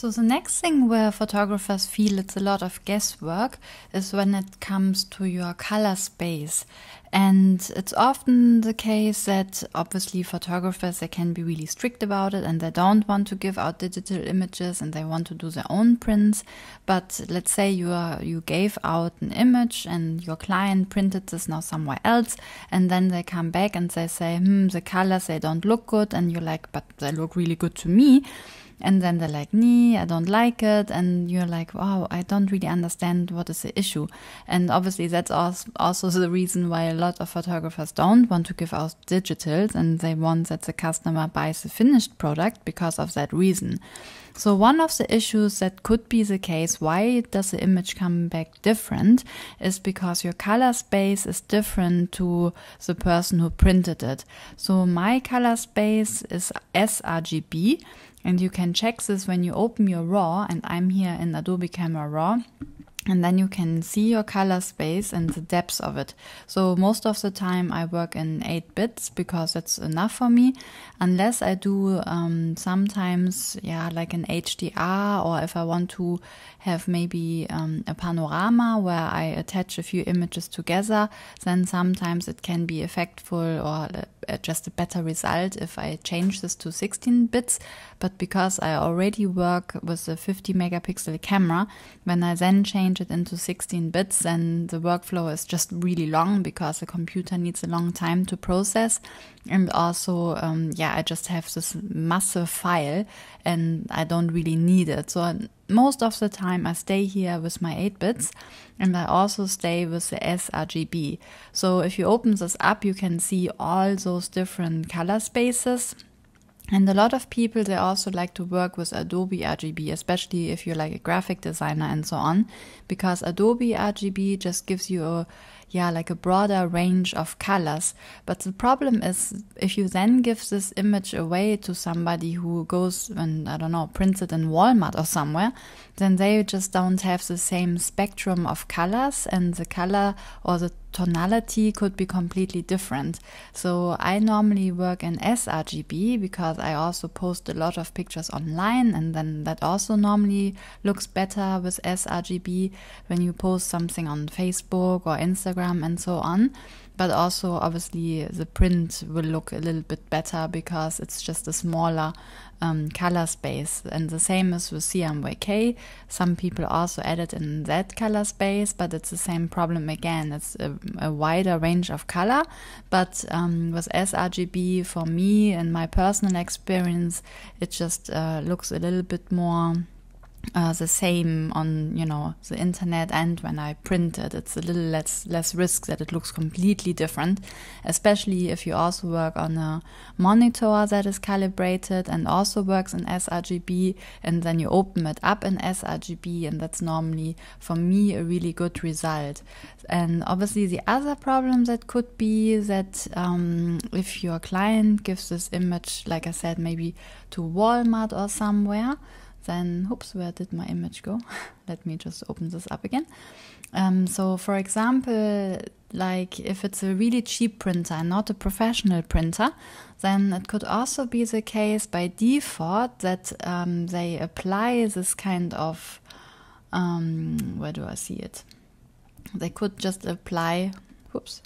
So the next thing where photographers feel it's a lot of guesswork is when it comes to your color space. And it's often the case that obviously photographers they can be really strict about it and they don't want to give out digital images and they want to do their own prints. But let's say you are, you gave out an image and your client printed this now somewhere else and then they come back and they say, hmm, the colors they don't look good and you're like, but they look really good to me and then they're like, nee, I don't like it. And you're like, wow, I don't really understand what is the issue. And obviously, that's also the reason why a lot of photographers don't want to give out digitals and they want that the customer buys the finished product because of that reason. So one of the issues that could be the case, why does the image come back different, is because your color space is different to the person who printed it. So my color space is sRGB and you can check this when you open your RAW, and I'm here in Adobe Camera Raw. And then you can see your color space and the depth of it. So most of the time I work in 8 bits because that's enough for me. Unless I do um, sometimes, yeah, like an HDR or if I want to have maybe um, a panorama where I attach a few images together, then sometimes it can be effectful or just a better result if I change this to 16 bits, but because I already work with a 50 megapixel camera, when I then change it into 16 bits, then the workflow is just really long because the computer needs a long time to process. And also, um, yeah, I just have this massive file and I don't really need it. So most of the time I stay here with my 8-bits and I also stay with the sRGB. So if you open this up, you can see all those different color spaces and a lot of people, they also like to work with Adobe RGB, especially if you're like a graphic designer and so on, because Adobe RGB just gives you a yeah, like a broader range of colors. But the problem is if you then give this image away to somebody who goes and, I don't know, prints it in Walmart or somewhere, then they just don't have the same spectrum of colors and the color or the tonality could be completely different. So I normally work in sRGB because I also post a lot of pictures online and then that also normally looks better with sRGB when you post something on Facebook or Instagram Instagram and so on. But also, obviously, the print will look a little bit better because it's just a smaller um, color space. And the same is with CMYK. Some people also edit in that color space, but it's the same problem again. It's a, a wider range of color. But um, with sRGB, for me and my personal experience, it just uh, looks a little bit more uh, the same on you know the internet and when I print it. It's a little less less risk that it looks completely different, especially if you also work on a monitor that is calibrated and also works in sRGB, and then you open it up in sRGB, and that's normally for me a really good result. And obviously the other problem that could be that um, if your client gives this image, like I said, maybe to Walmart or somewhere then oops where did my image go let me just open this up again um, so for example like if it's a really cheap printer and not a professional printer then it could also be the case by default that um, they apply this kind of um, where do i see it they could just apply Whoops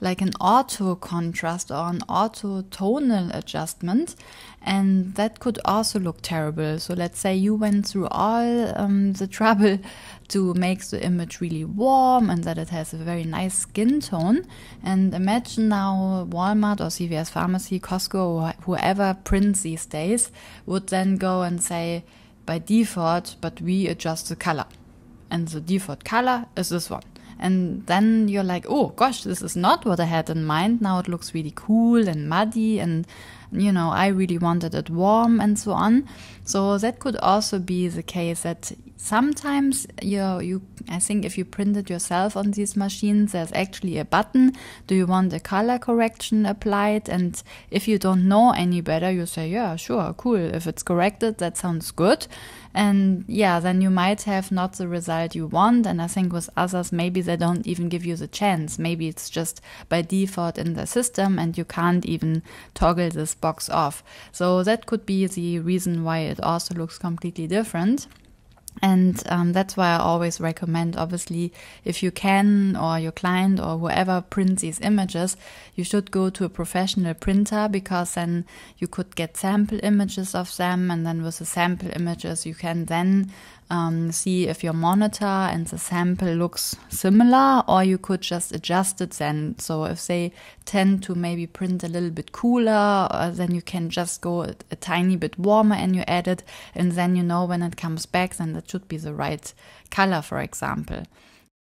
like an auto contrast or an auto tonal adjustment and that could also look terrible so let's say you went through all um, the trouble to make the image really warm and that it has a very nice skin tone and imagine now walmart or cvs pharmacy costco or whoever prints these days would then go and say by default but we adjust the color and the default color is this one and then you're like, oh gosh, this is not what I had in mind. Now it looks really cool and muddy and you know, I really wanted it warm and so on. So that could also be the case that sometimes you know, you I think if you print it yourself on these machines, there's actually a button. Do you want the color correction applied? And if you don't know any better, you say, yeah, sure, cool. If it's corrected, that sounds good. And yeah, then you might have not the result you want. And I think with others, maybe they don't even give you the chance. Maybe it's just by default in the system and you can't even toggle this box off. So that could be the reason why it also looks completely different. And um, that's why I always recommend, obviously, if you can or your client or whoever prints these images, you should go to a professional printer because then you could get sample images of them. And then with the sample images, you can then um, see if your monitor and the sample looks similar, or you could just adjust it then. So if they tend to maybe print a little bit cooler, uh, then you can just go a, tiny bit warmer you add it, And then you know when it comes back, then that should be the right color, for example.